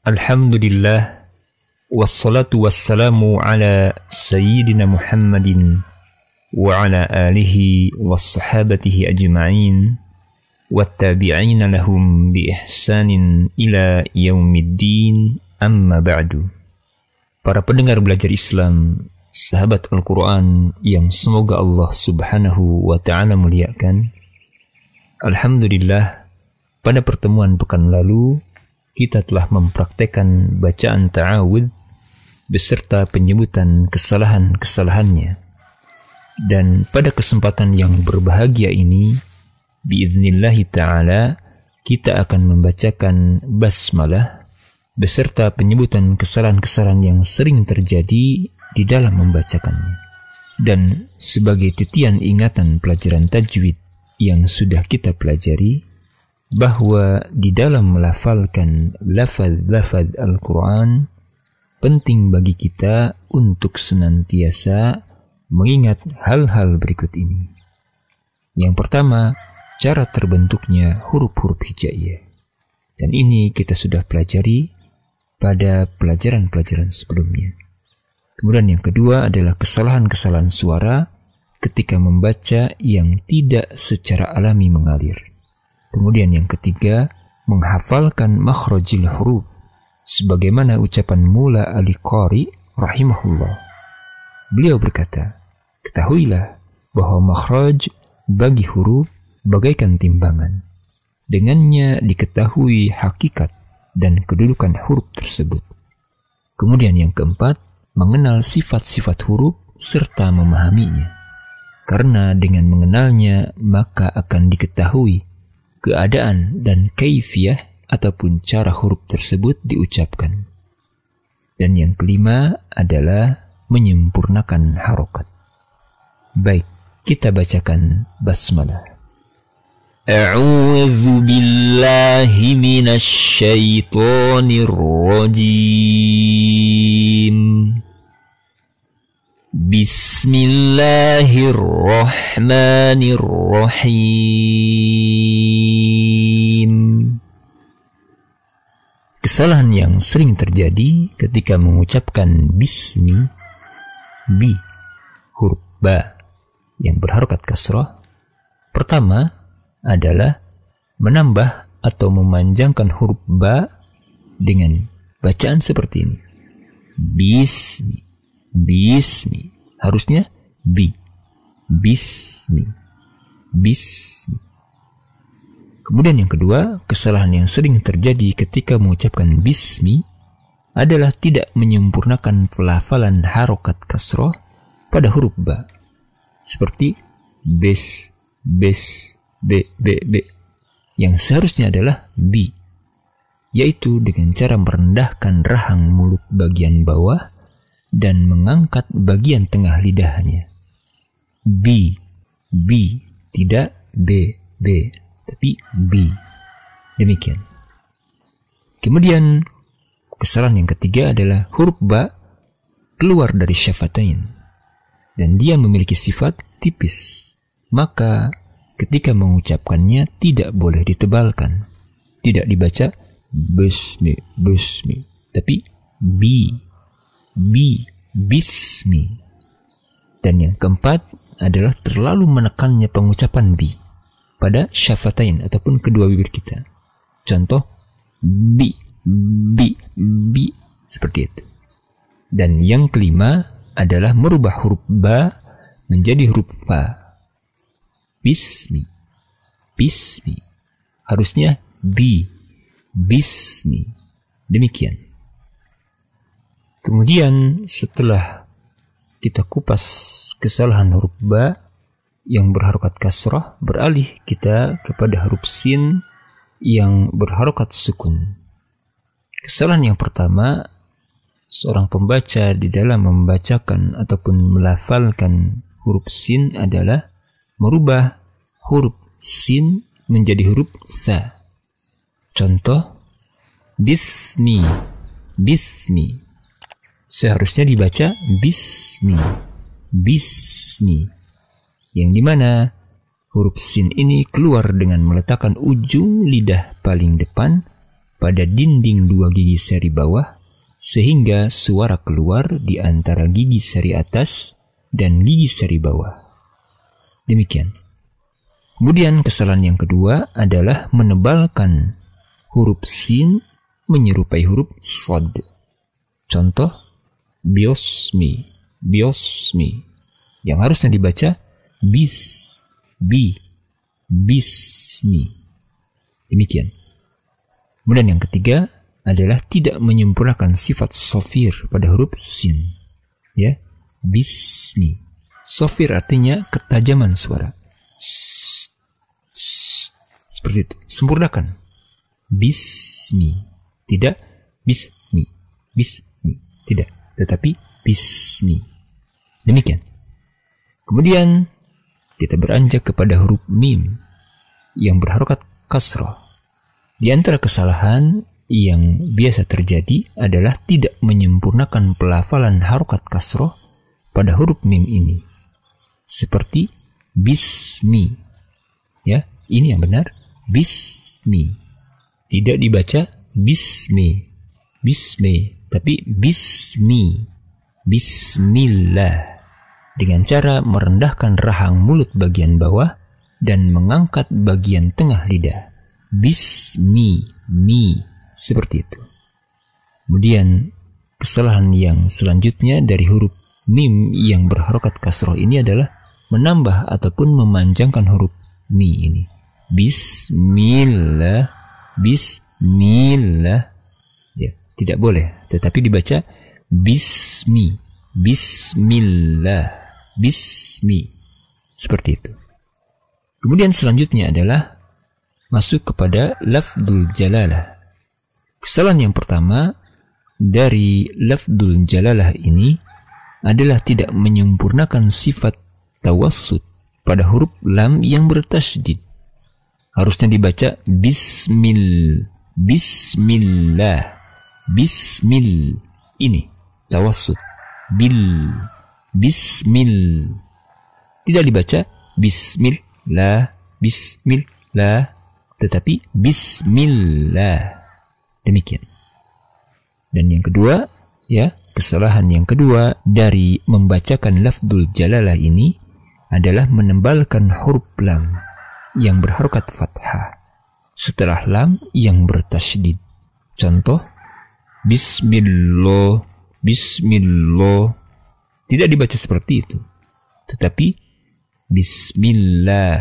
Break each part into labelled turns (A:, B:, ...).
A: Alhamdulillah Wassalatu wassalamu ala Sayyidina Muhammadin Wa ala alihi wassahabatihi ajma'in Wattabi'ina lahum bi ihsanin ila yaumiddin amma ba'du Para pendengar belajar Islam Sahabat Al-Quran yang semoga Allah subhanahu wa ta'ala muliakan Alhamdulillah pada pertemuan pekan lalu kita telah mempraktekkan bacaan ta'awud beserta penyebutan kesalahan-kesalahannya. Dan pada kesempatan yang berbahagia ini, biiznillahi ta'ala, kita akan membacakan basmalah beserta penyebutan kesalahan-kesalahan yang sering terjadi di dalam membacakannya. Dan sebagai titian ingatan pelajaran tajwid yang sudah kita pelajari, bahwa di dalam melafalkan lafaz-lafaz Al-Quran penting bagi kita untuk senantiasa mengingat hal-hal berikut ini. Yang pertama, cara terbentuknya huruf-huruf hijaiyah. Dan ini kita sudah pelajari pada pelajaran-pelajaran sebelumnya. Kemudian yang kedua adalah kesalahan-kesalahan suara ketika membaca yang tidak secara alami mengalir. Kemudian yang ketiga, menghafalkan makhrajil huruf sebagaimana ucapan Mula Ali Qari rahimahullah. Beliau berkata, "Ketahuilah bahwa makhraj bagi huruf bagaikan timbangan. Dengannya diketahui hakikat dan kedudukan huruf tersebut." Kemudian yang keempat, mengenal sifat-sifat huruf serta memahaminya. Karena dengan mengenalnya maka akan diketahui keadaan dan kaifiyah ataupun cara huruf tersebut diucapkan. Dan yang kelima adalah menyempurnakan harokat. Baik, kita bacakan basmalah. أعوذ بالله من الشيطان الرجيم Bismillahirrahmanirrahim. Kesalahan yang sering terjadi ketika mengucapkan bismi bi huruf ba yang berharokat kasroh pertama adalah menambah atau memanjangkan huruf ba dengan bacaan seperti ini bismi bismi harusnya bi bismi bismi kemudian yang kedua kesalahan yang sering terjadi ketika mengucapkan bismi adalah tidak menyempurnakan pelafalan harokat kasroh pada huruf ba seperti bes bes b b b yang seharusnya adalah bi yaitu dengan cara merendahkan rahang mulut bagian bawah dan mengangkat bagian tengah lidahnya. B, B, tidak B, B, tapi B. Demikian. Kemudian, kesalahan yang ketiga adalah huruf ba keluar dari syafatain dan dia memiliki sifat tipis. Maka ketika mengucapkannya tidak boleh ditebalkan. Tidak dibaca besmi, besmi, tapi bi, bi bismi dan yang keempat adalah terlalu menekannya pengucapan bi pada syafatain ataupun kedua bibir kita contoh bi bi bi seperti itu dan yang kelima adalah merubah huruf ba menjadi huruf fa bismi bismi harusnya bi bismi demikian Kemudian setelah kita kupas kesalahan huruf ba yang berharokat kasrah beralih kita kepada huruf sin yang berharokat sukun. Kesalahan yang pertama, seorang pembaca di dalam membacakan ataupun melafalkan huruf sin adalah merubah huruf sin menjadi huruf tha. Contoh, bismi, bismi seharusnya dibaca bismi. Bismi. Yang dimana huruf sin ini keluar dengan meletakkan ujung lidah paling depan pada dinding dua gigi seri bawah sehingga suara keluar di antara gigi seri atas dan gigi seri bawah. Demikian. Kemudian kesalahan yang kedua adalah menebalkan huruf sin menyerupai huruf sod. Contoh, biosmi biosmi yang harusnya dibaca bis bi bismi demikian kemudian yang ketiga adalah tidak menyempurnakan sifat sofir pada huruf sin ya bismi sofir artinya ketajaman suara seperti itu sempurnakan bismi tidak bismi bismi tidak tetapi bismi. Demikian. Kemudian kita beranjak kepada huruf mim yang berharokat kasroh. Di antara kesalahan yang biasa terjadi adalah tidak menyempurnakan pelafalan harokat kasroh pada huruf mim ini. Seperti bismi. Ya, ini yang benar. Bismi. Tidak dibaca bismi. Bismi tapi bismi bismillah dengan cara merendahkan rahang mulut bagian bawah dan mengangkat bagian tengah lidah bismi mi seperti itu kemudian kesalahan yang selanjutnya dari huruf mim yang berharokat kasroh ini adalah menambah ataupun memanjangkan huruf mi ini bismillah bismillah tidak boleh tetapi dibaca bismi bismillah bismi seperti itu kemudian selanjutnya adalah masuk kepada lafdul jalalah kesalahan yang pertama dari lafdul jalalah ini adalah tidak menyempurnakan sifat tawassut pada huruf lam yang bertasjid harusnya dibaca bismil bismillah bismil ini tawassut bil bismil tidak dibaca bismillah bismillah tetapi bismillah demikian dan yang kedua ya kesalahan yang kedua dari membacakan lafdul jalalah ini adalah menembalkan huruf lam yang berharokat fathah setelah lam yang bertasydid contoh Bismillah, Bismillah. Tidak dibaca seperti itu. Tetapi Bismillah,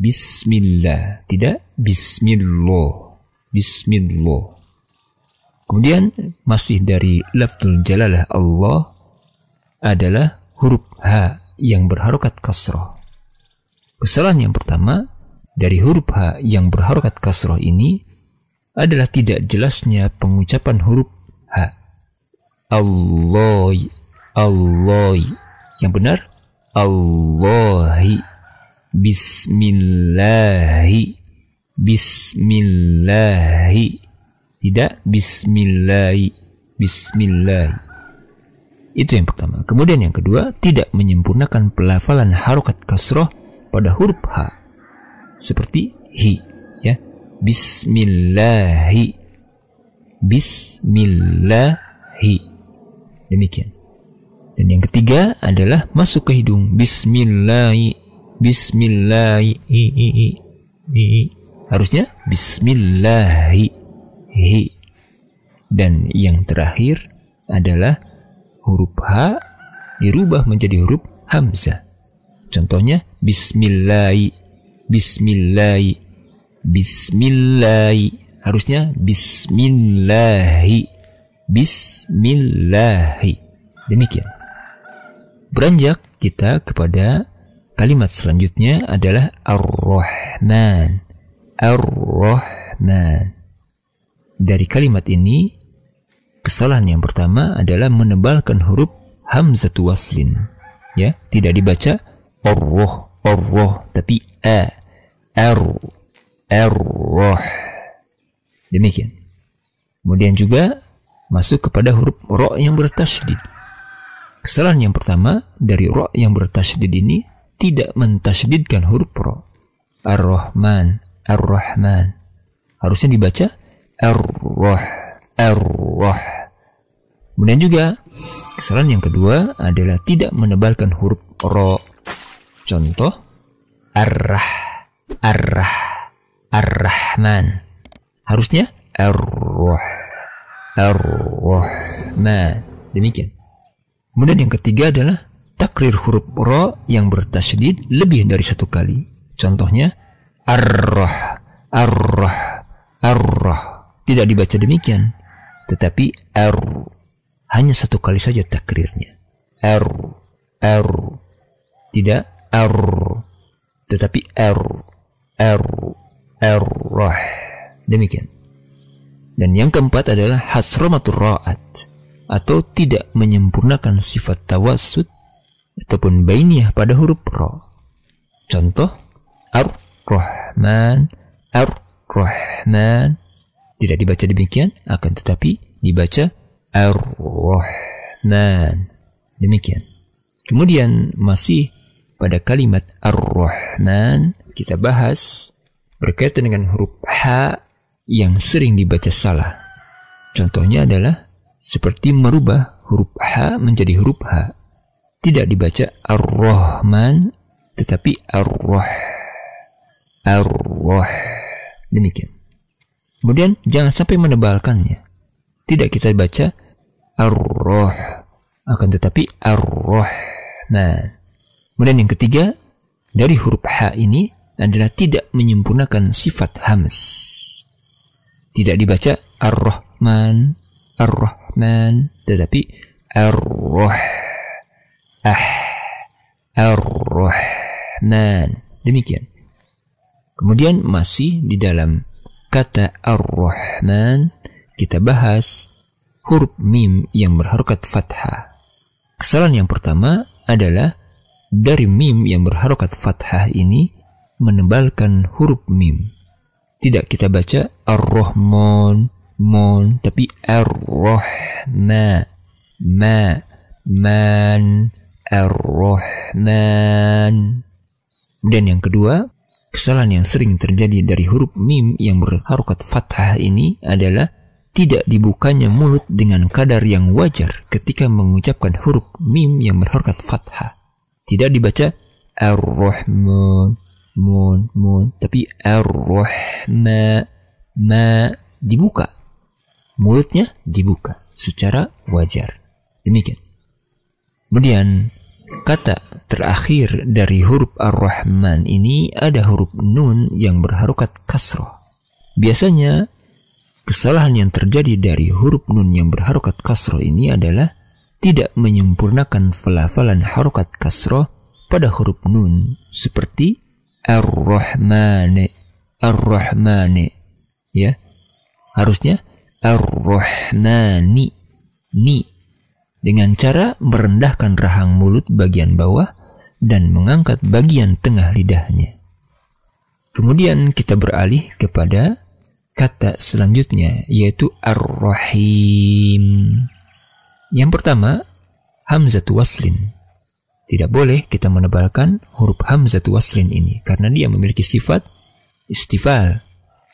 A: Bismillah. Tidak Bismillah, Bismillah. Kemudian masih dari lafzul jalalah Allah adalah huruf H yang berharokat kasroh. Kesalahan yang pertama dari huruf H yang berharokat kasroh ini adalah tidak jelasnya pengucapan huruf H. allah, allah, Yang benar, Allahi. Bismillahi, Bismillahi. Tidak Bismillahi, Bismillahi. Itu yang pertama. Kemudian yang kedua, tidak menyempurnakan pelafalan harokat kasroh pada huruf H. Seperti hi. Bismillahi Bismillahi Demikian Dan yang ketiga adalah masuk ke hidung Bismillahi Bismillahi i, i, i, Harusnya Bismillahi hi. Dan yang terakhir adalah huruf H dirubah menjadi huruf Hamzah Contohnya Bismillahi Bismillahi Bismillahi. Harusnya Bismillahi. Bismillahi. Demikian. Beranjak kita kepada kalimat selanjutnya adalah Ar-Rahman. Ar-Rahman. Dari kalimat ini, kesalahan yang pertama adalah menebalkan huruf hamzatu waslin. Ya, tidak dibaca Ar-Roh Ar-Roh tapi a, ar, ar-ruh. Demikian. Kemudian juga masuk kepada huruf roh yang bertasydid. Kesalahan yang pertama dari roh yang bertasydid ini tidak mentasydidkan huruf roh. Ar-Rahman, Ar-Rahman. Harusnya dibaca ar roh ar roh Kemudian juga kesalahan yang kedua adalah tidak menebalkan huruf roh. Contoh Ar-Rah, Ar-Rah. Ar-Rahman. Harusnya Ar-Ruh. Ar-Rahman. Demikian. Kemudian yang ketiga adalah takrir huruf ro yang bertasydid lebih dari satu kali. Contohnya Ar-Rah, Ar-Rah, Ar-Rah. Tidak dibaca demikian, tetapi R hanya satu kali saja takrirnya. Ar. R tidak R tetapi Ar. R ar-rah. Demikian. Dan yang keempat adalah hasramatur ra'at atau tidak menyempurnakan sifat tawasud ataupun bainiyah pada huruf ra. Contoh ar-rahman ar-rahman tidak dibaca demikian akan tetapi dibaca ar-rahman. Demikian. Kemudian masih pada kalimat ar-rahman kita bahas berkaitan dengan huruf h yang sering dibaca salah. Contohnya adalah seperti merubah huruf h menjadi huruf h Tidak dibaca ar-Rahman tetapi ar-Rah. Ar-Rah. Demikian. Kemudian jangan sampai menebalkannya. Tidak kita baca ar-Rah akan tetapi ar-Rahman. Kemudian yang ketiga dari huruf h ini adalah tidak menyempurnakan sifat hams. Tidak dibaca Ar-Rahman, Ar-Rahman, tetapi ar rah Ah, Ar-Rahman. Demikian. Kemudian masih di dalam kata Ar-Rahman kita bahas huruf mim yang berharokat fathah. Kesalahan yang pertama adalah dari mim yang berharokat fathah ini menebalkan huruf mim. Tidak kita baca ar-Rahman, mon, tapi ar-Rahma, ma, man, ar-Rahman. Dan yang kedua, kesalahan yang sering terjadi dari huruf mim yang berharokat fathah ini adalah tidak dibukanya mulut dengan kadar yang wajar ketika mengucapkan huruf mim yang berharokat fathah. Tidak dibaca ar-Rahman, mun mun tapi ar-rahma ma dibuka mulutnya dibuka secara wajar demikian kemudian kata terakhir dari huruf ar-rahman ini ada huruf nun yang berharokat kasroh biasanya kesalahan yang terjadi dari huruf nun yang berharokat kasroh ini adalah tidak menyempurnakan falafalan harokat kasroh pada huruf nun seperti Ar-Rahmani. Ar-Rahmani. Ya. Harusnya Ar-Rahmani. Ni. Dengan cara merendahkan rahang mulut bagian bawah dan mengangkat bagian tengah lidahnya. Kemudian kita beralih kepada kata selanjutnya yaitu Ar-Rahim. Yang pertama, hamzat Waslin. Tidak boleh kita menebalkan huruf hamzat waslin ini karena dia memiliki sifat istifal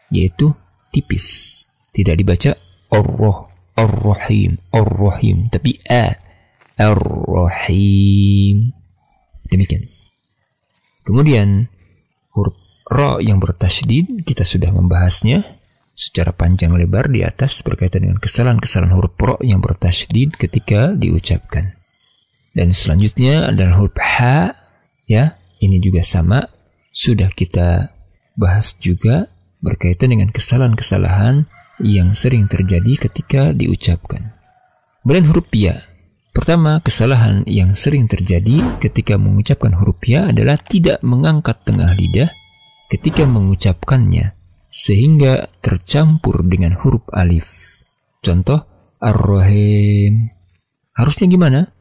A: yaitu tipis. Tidak dibaca arroh, arrohim, arrohim, tapi a arrohim, Demikian. Kemudian huruf ra yang bertasydid kita sudah membahasnya secara panjang lebar di atas berkaitan dengan kesalahan-kesalahan huruf ra yang bertasydid ketika diucapkan. Dan selanjutnya adalah huruf H, ya, ini juga sama, sudah kita bahas juga berkaitan dengan kesalahan-kesalahan yang sering terjadi ketika diucapkan. Kemudian huruf ya. Pertama, kesalahan yang sering terjadi ketika mengucapkan huruf ya adalah tidak mengangkat tengah lidah ketika mengucapkannya sehingga tercampur dengan huruf alif. Contoh, ar-rahim. Harusnya gimana?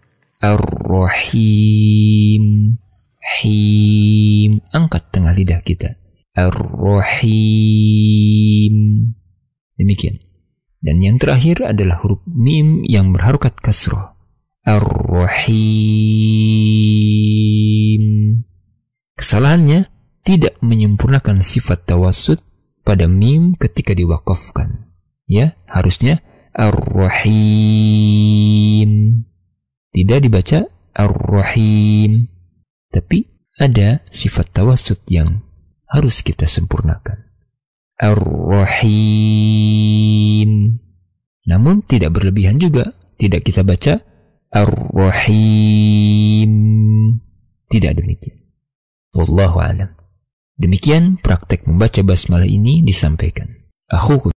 A: Ar-Rahim. Him. Angkat tengah lidah kita. Ar-Rahim. Demikian. Dan yang terakhir adalah huruf mim yang berharokat kasroh. Ar-Rahim. Kesalahannya tidak menyempurnakan sifat tawasud pada mim ketika diwakafkan. Ya, harusnya Ar-Rahim. Tidak dibaca Ar-Rahim. Tapi ada sifat tawasud yang harus kita sempurnakan. Ar-Rahim. Namun tidak berlebihan juga. Tidak kita baca Ar-Rahim. Tidak demikian. Wallahu alam. Demikian praktek membaca basmalah ini disampaikan. Akhuku